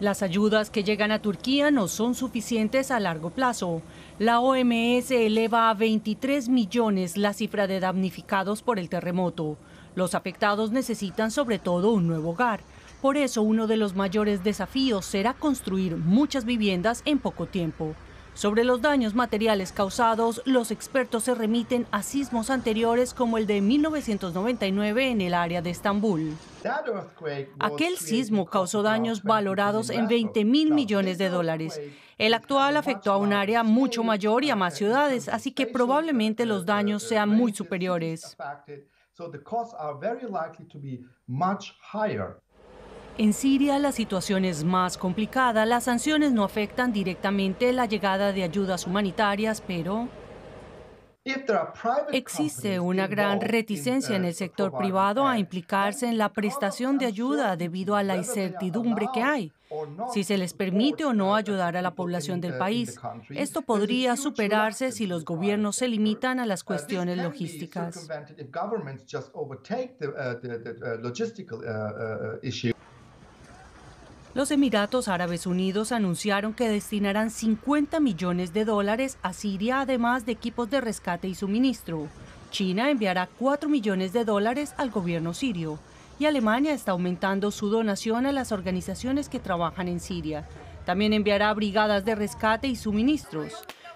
Las ayudas que llegan a Turquía no son suficientes a largo plazo. La OMS eleva a 23 millones la cifra de damnificados por el terremoto. Los afectados necesitan sobre todo un nuevo hogar. Por eso uno de los mayores desafíos será construir muchas viviendas en poco tiempo. Sobre los daños materiales causados, los expertos se remiten a sismos anteriores como el de 1999 en el área de Estambul. Aquel sismo causó daños valorados en 20 mil millones de dólares. El actual afectó a un área mucho mayor y a más ciudades, así que probablemente los daños sean muy superiores. En Siria la situación es más complicada. Las sanciones no afectan directamente la llegada de ayudas humanitarias, pero existe una gran reticencia en el sector privado a implicarse en la prestación de ayuda debido a la incertidumbre que hay si se les permite o no ayudar a la población del país. Esto podría superarse si los gobiernos se limitan a las cuestiones logísticas. Los Emiratos Árabes Unidos anunciaron que destinarán 50 millones de dólares a Siria, además de equipos de rescate y suministro. China enviará 4 millones de dólares al gobierno sirio y Alemania está aumentando su donación a las organizaciones que trabajan en Siria. También enviará brigadas de rescate y suministros.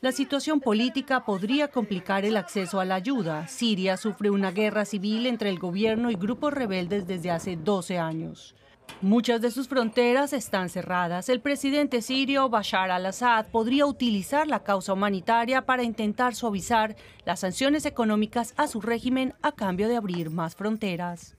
La situación política podría complicar el acceso a la ayuda. Siria sufre una guerra civil entre el gobierno y grupos rebeldes desde hace 12 años. Muchas de sus fronteras están cerradas. El presidente sirio Bashar al-Assad podría utilizar la causa humanitaria para intentar suavizar las sanciones económicas a su régimen a cambio de abrir más fronteras.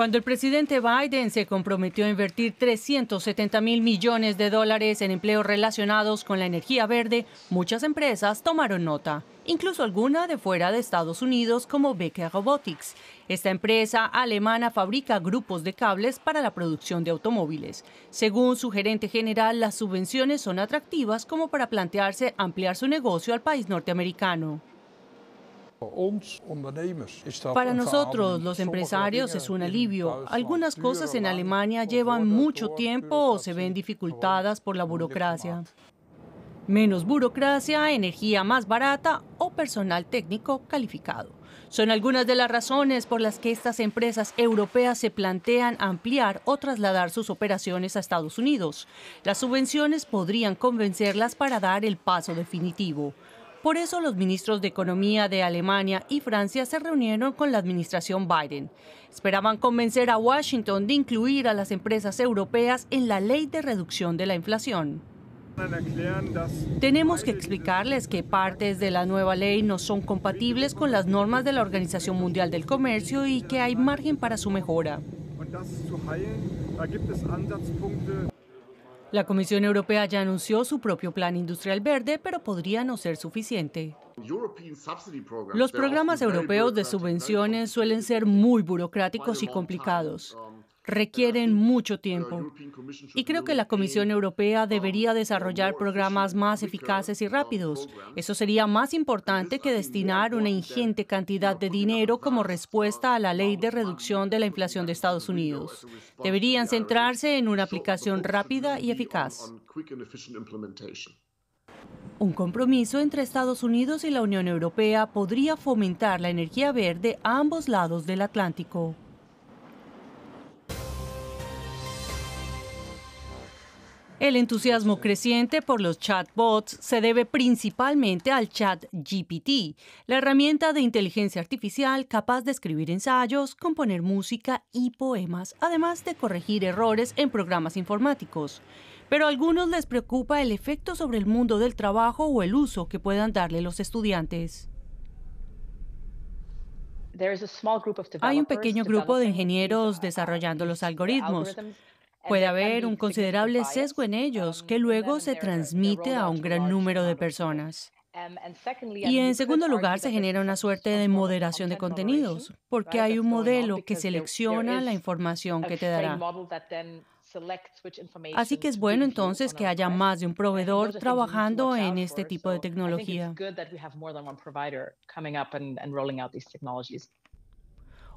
Cuando el presidente Biden se comprometió a invertir 370 mil millones de dólares en empleos relacionados con la energía verde, muchas empresas tomaron nota, incluso alguna de fuera de Estados Unidos como Becker Robotics. Esta empresa alemana fabrica grupos de cables para la producción de automóviles. Según su gerente general, las subvenciones son atractivas como para plantearse ampliar su negocio al país norteamericano. Para nosotros, los empresarios, es un alivio. Algunas cosas en Alemania llevan mucho tiempo o se ven dificultadas por la burocracia. Menos burocracia, energía más barata o personal técnico calificado. Son algunas de las razones por las que estas empresas europeas se plantean ampliar o trasladar sus operaciones a Estados Unidos. Las subvenciones podrían convencerlas para dar el paso definitivo. Por eso los ministros de Economía de Alemania y Francia se reunieron con la administración Biden. Esperaban convencer a Washington de incluir a las empresas europeas en la ley de reducción de la inflación. Tenemos que explicarles que partes de la nueva ley no son compatibles con las normas de la Organización Mundial del Comercio y que hay margen para su mejora. La Comisión Europea ya anunció su propio plan industrial verde, pero podría no ser suficiente. Los programas europeos de subvenciones suelen ser muy burocráticos y complicados. Um, requieren mucho tiempo. Y creo que la Comisión Europea debería desarrollar programas más eficaces y rápidos. Eso sería más importante que destinar una ingente cantidad de dinero como respuesta a la ley de reducción de la inflación de Estados Unidos. Deberían centrarse en una aplicación rápida y eficaz. Un compromiso entre Estados Unidos y la Unión Europea podría fomentar la energía verde a ambos lados del Atlántico. El entusiasmo creciente por los chatbots se debe principalmente al chat GPT, la herramienta de inteligencia artificial capaz de escribir ensayos, componer música y poemas, además de corregir errores en programas informáticos. Pero a algunos les preocupa el efecto sobre el mundo del trabajo o el uso que puedan darle los estudiantes. Hay un pequeño grupo de ingenieros desarrollando los algoritmos. Puede haber un considerable sesgo en ellos um, que luego se transmite a un gran número de personas. Um, y en segundo lugar, se genera una suerte de moderación de contenidos, porque hay un modelo que selecciona la información que te dará. Así que es bueno entonces que haya más de un proveedor trabajando en este tipo de tecnología.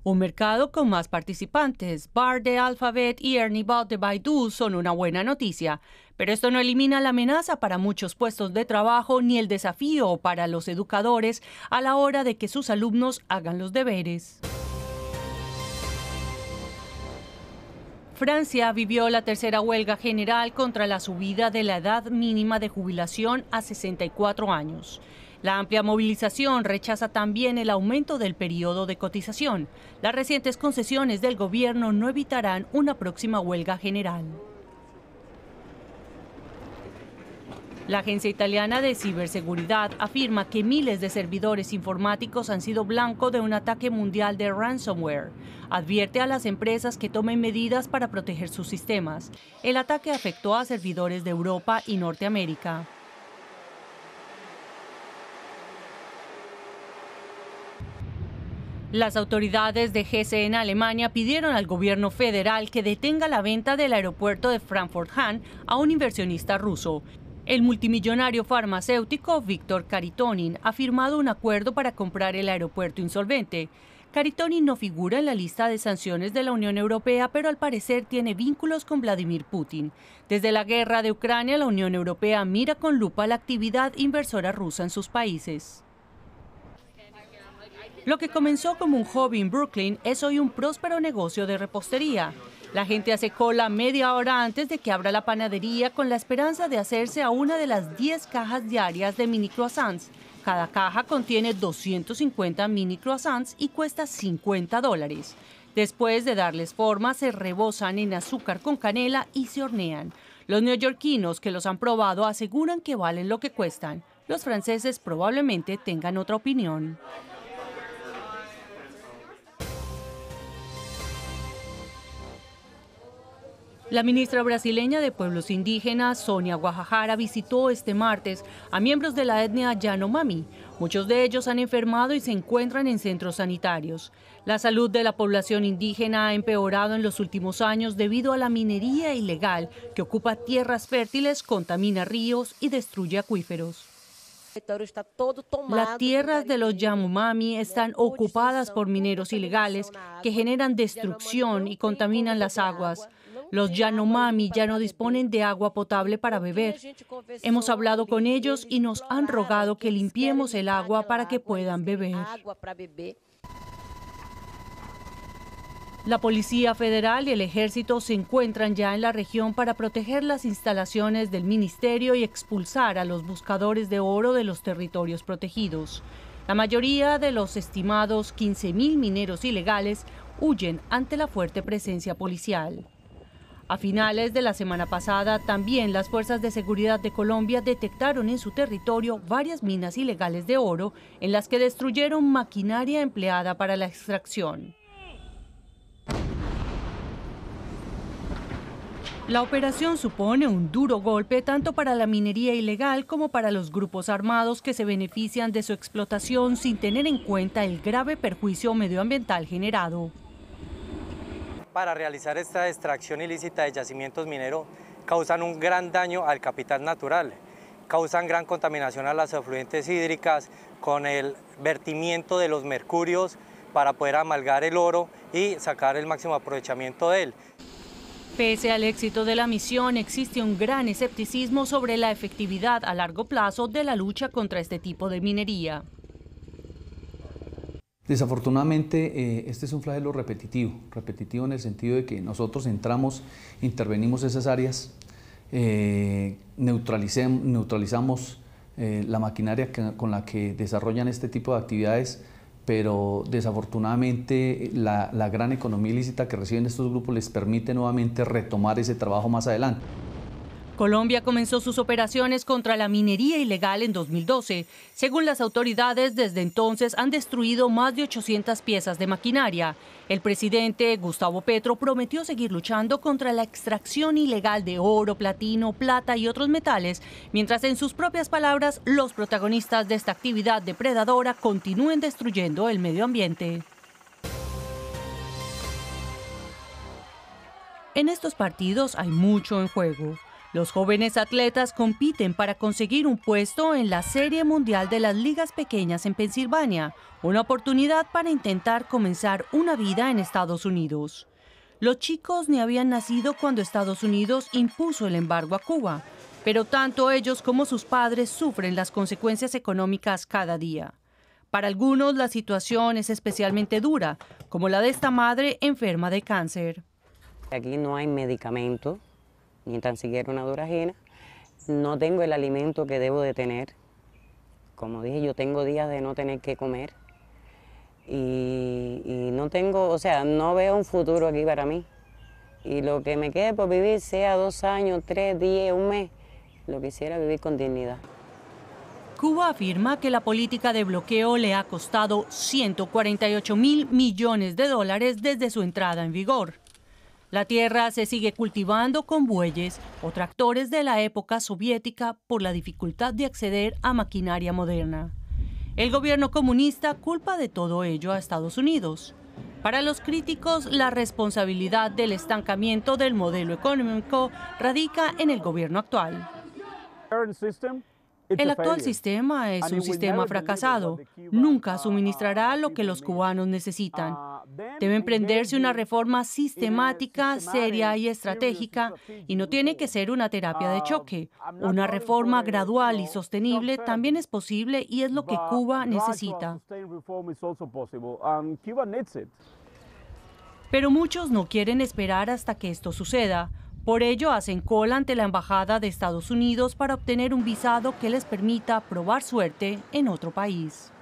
Un mercado con más participantes, Bar de Alphabet y Ernie Ball de Baidu son una buena noticia, pero esto no elimina la amenaza para muchos puestos de trabajo ni el desafío para los educadores a la hora de que sus alumnos hagan los deberes. Francia vivió la tercera huelga general contra la subida de la edad mínima de jubilación a 64 años. La amplia movilización rechaza también el aumento del periodo de cotización. Las recientes concesiones del gobierno no evitarán una próxima huelga general. La Agencia Italiana de Ciberseguridad afirma que miles de servidores informáticos han sido blanco de un ataque mundial de ransomware. Advierte a las empresas que tomen medidas para proteger sus sistemas. El ataque afectó a servidores de Europa y Norteamérica. Las autoridades de GCN Alemania pidieron al gobierno federal que detenga la venta del aeropuerto de Frankfurt-Hahn a un inversionista ruso. El multimillonario farmacéutico Víctor Karitonin ha firmado un acuerdo para comprar el aeropuerto insolvente. Karitonin no figura en la lista de sanciones de la Unión Europea, pero al parecer tiene vínculos con Vladimir Putin. Desde la guerra de Ucrania, la Unión Europea mira con lupa la actividad inversora rusa en sus países. Lo que comenzó como un hobby en Brooklyn es hoy un próspero negocio de repostería. La gente hace cola media hora antes de que abra la panadería con la esperanza de hacerse a una de las 10 cajas diarias de mini croissants. Cada caja contiene 250 mini croissants y cuesta 50 dólares. Después de darles forma, se rebosan en azúcar con canela y se hornean. Los neoyorquinos que los han probado aseguran que valen lo que cuestan. Los franceses probablemente tengan otra opinión. La ministra brasileña de Pueblos Indígenas, Sonia Guajajara, visitó este martes a miembros de la etnia Yanomami. Muchos de ellos han enfermado y se encuentran en centros sanitarios. La salud de la población indígena ha empeorado en los últimos años debido a la minería ilegal que ocupa tierras fértiles, contamina ríos y destruye acuíferos. Las tierras de los Yanomami están ocupadas por mineros ilegales que generan destrucción y contaminan las aguas. Los Yanomami ya no disponen de agua potable para beber. Hemos hablado con ellos y nos han rogado que limpiemos el agua para que puedan beber. La Policía Federal y el Ejército se encuentran ya en la región para proteger las instalaciones del Ministerio y expulsar a los buscadores de oro de los territorios protegidos. La mayoría de los estimados 15.000 mineros ilegales huyen ante la fuerte presencia policial. A finales de la semana pasada, también las fuerzas de seguridad de Colombia detectaron en su territorio varias minas ilegales de oro en las que destruyeron maquinaria empleada para la extracción. La operación supone un duro golpe tanto para la minería ilegal como para los grupos armados que se benefician de su explotación sin tener en cuenta el grave perjuicio medioambiental generado para realizar esta extracción ilícita de yacimientos mineros causan un gran daño al capital natural, causan gran contaminación a las afluentes hídricas con el vertimiento de los mercurios para poder amalgar el oro y sacar el máximo aprovechamiento de él. Pese al éxito de la misión, existe un gran escepticismo sobre la efectividad a largo plazo de la lucha contra este tipo de minería. Desafortunadamente, eh, este es un flagelo repetitivo, repetitivo en el sentido de que nosotros entramos, intervenimos esas áreas, eh, neutralizamos eh, la maquinaria con la que desarrollan este tipo de actividades, pero desafortunadamente la gran economía ilícita que reciben estos grupos les permite nuevamente retomar ese trabajo más adelante. Colombia comenzó sus operaciones contra la minería ilegal en 2012. Según las autoridades, desde entonces han destruido más de 800 piezas de maquinaria. El presidente Gustavo Petro prometió seguir luchando contra la extracción ilegal de oro, platino, plata y otros metales, mientras en sus propias palabras los protagonistas de esta actividad depredadora continúen destruyendo el medio ambiente. En estos partidos hay mucho en juego. Los jóvenes atletas compiten para conseguir un puesto en la Serie Mundial de las Ligas Pequeñas en Pensilvania, una oportunidad para intentar comenzar una vida en Estados Unidos. Los chicos ni habían nacido cuando Estados Unidos impuso el embargo a Cuba, pero tanto ellos como sus padres sufren las consecuencias económicas cada día. Para algunos la situación es especialmente dura, como la de esta madre enferma de cáncer. Aquí no hay medicamentos ni tan siquiera una duragina, No tengo el alimento que debo de tener. Como dije, yo tengo días de no tener que comer. Y, no tengo, o sea, no veo un futuro aquí para mí. Y lo que me quede por vivir, sea dos años, tres, días un mes, lo quisiera vivir con dignidad. Cuba afirma que la política de bloqueo le ha costado 148 mil millones de dólares desde su entrada en vigor. La tierra se sigue cultivando con bueyes o tractores de la época soviética por la dificultad de acceder a maquinaria moderna. El gobierno comunista culpa de todo ello a Estados Unidos. Para los críticos, la responsabilidad del estancamiento del modelo económico radica en el gobierno actual. El actual sistema es un sistema fracasado. Nunca suministrará lo que los cubanos necesitan Debe emprenderse una reforma sistemática, seria y estratégica, y no tiene que ser una terapia de choque. Um, una reforma gradual y sostenible también es posible y es lo que Cuba necesita. Um, Pero muchos no quieren esperar hasta que esto suceda. Por ello hacen cola ante la Embajada de Estados Unidos para obtener un visado que les permita probar suerte en otro país.